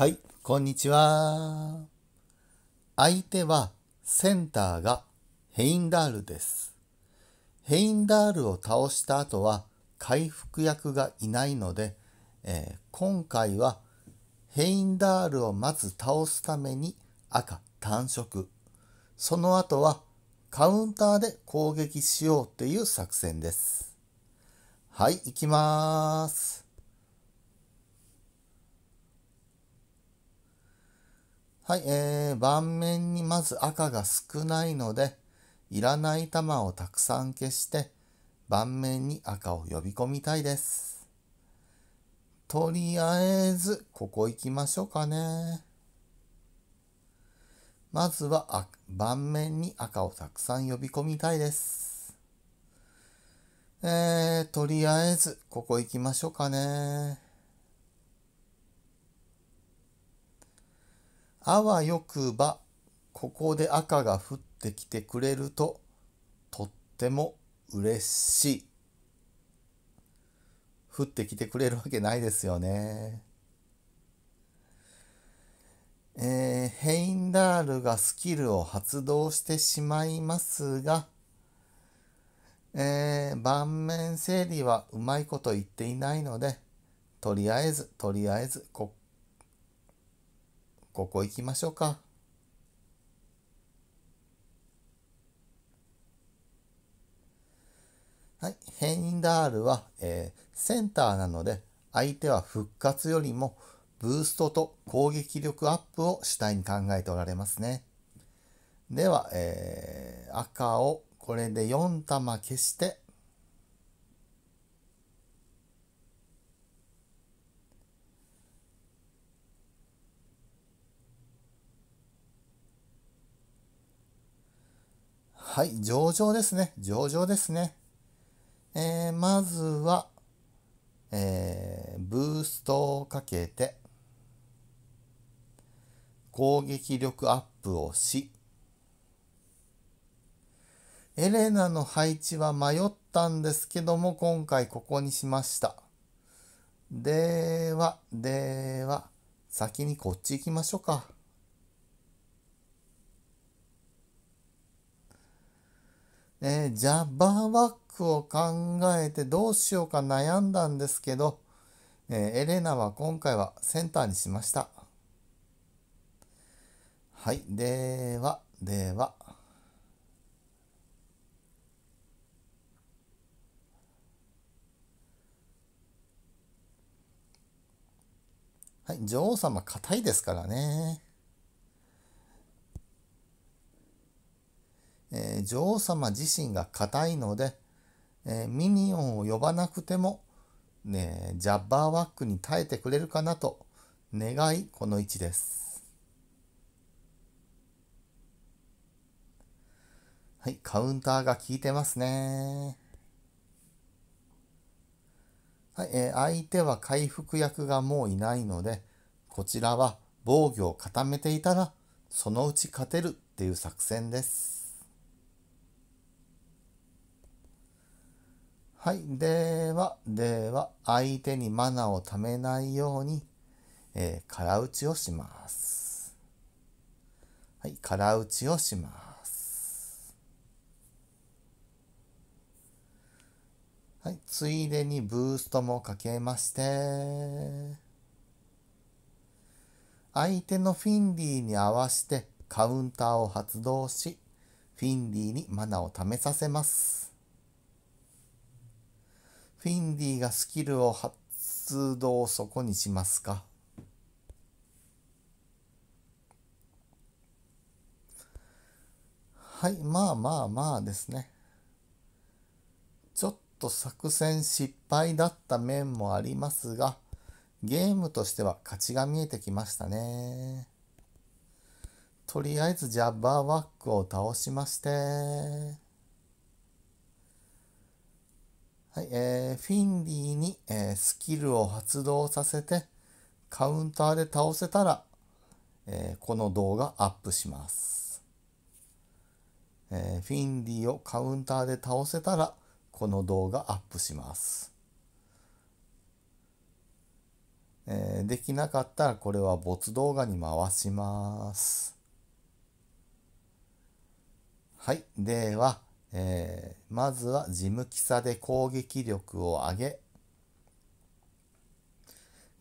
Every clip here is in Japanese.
はい、こんにちは。相手はセンターがヘインダールです。ヘインダールを倒した後は回復役がいないので、えー、今回はヘインダールをまず倒すために赤単色。その後はカウンターで攻撃しようっていう作戦です。はい、行きます。はい、えー、盤面にまず赤が少ないので、いらない玉をたくさん消して、盤面に赤を呼び込みたいです。とりあえず、ここ行きましょうかね。まずは、盤面に赤をたくさん呼び込みたいです。えー、とりあえず、ここ行きましょうかね。あわよくばここで赤が降ってきてくれるととっても嬉しい。降ってきてくれるわけないですよね。えー、ヘインダールがスキルを発動してしまいますが、えー、盤面整理はうまいこと言っていないので、とりあえず、とりあえず、こここ行きましょうか。はい、ヘインダールは、えー、センターなので相手は復活よりもブーストと攻撃力アップを主体に考えておられますね。では、えー、赤をこれで4玉消してはい、上々ですね。上々ですね。えー、まずは、えー、ブーストをかけて、攻撃力アップをし、エレナの配置は迷ったんですけども、今回ここにしました。では、では、先にこっち行きましょうか。えー、ジャバーバックを考えてどうしようか悩んだんですけど、えー、エレナは今回はセンターにしました。はい、では、では。はい、女王様硬いですからね。えー、女王様自身が硬いので、えー、ミニオンを呼ばなくても、ね、ジャッバーワックに耐えてくれるかなと願いこの位置です。はい、カウンターが効いてますね。はい、えー、相手は回復役がもういないので、こちらは防御を固めていたら、そのうち勝てるっていう作戦です。はい。では、では、相手にマナーをためないように、えー、空打ちをします。はい。空打ちをします。はい。ついでにブーストもかけまして、相手のフィンディに合わせてカウンターを発動し、フィンディにマナーをためさせます。フィンディがスキルを発動そこにしますかはい、まあまあまあですね。ちょっと作戦失敗だった面もありますが、ゲームとしては勝ちが見えてきましたね。とりあえずジャッバーワックを倒しまして。はいえー、フィンリーに、えー、スキルを発動させてカウンターで倒せたら、えー、この動画アップします、えフィンリーをカウンターで倒せたらこの動画アップします、えできなかったらこれは没動画に回しますはいではえー、まずは事務記サで攻撃力を上げ、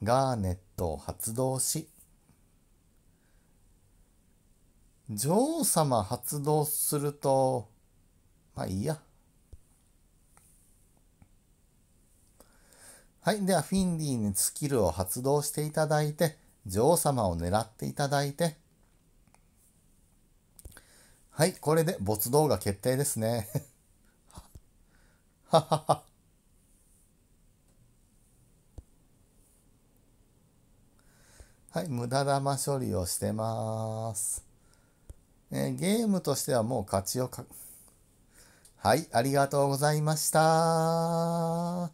ガーネットを発動し、女王様発動すると、まあいいや。はい。では、フィンディにスキルを発動していただいて、女王様を狙っていただいて、はい、これで没動画決定ですね。ははは。はい、無駄玉処理をしてます。えー、ゲームとしてはもう勝ちをか、はい、ありがとうございました。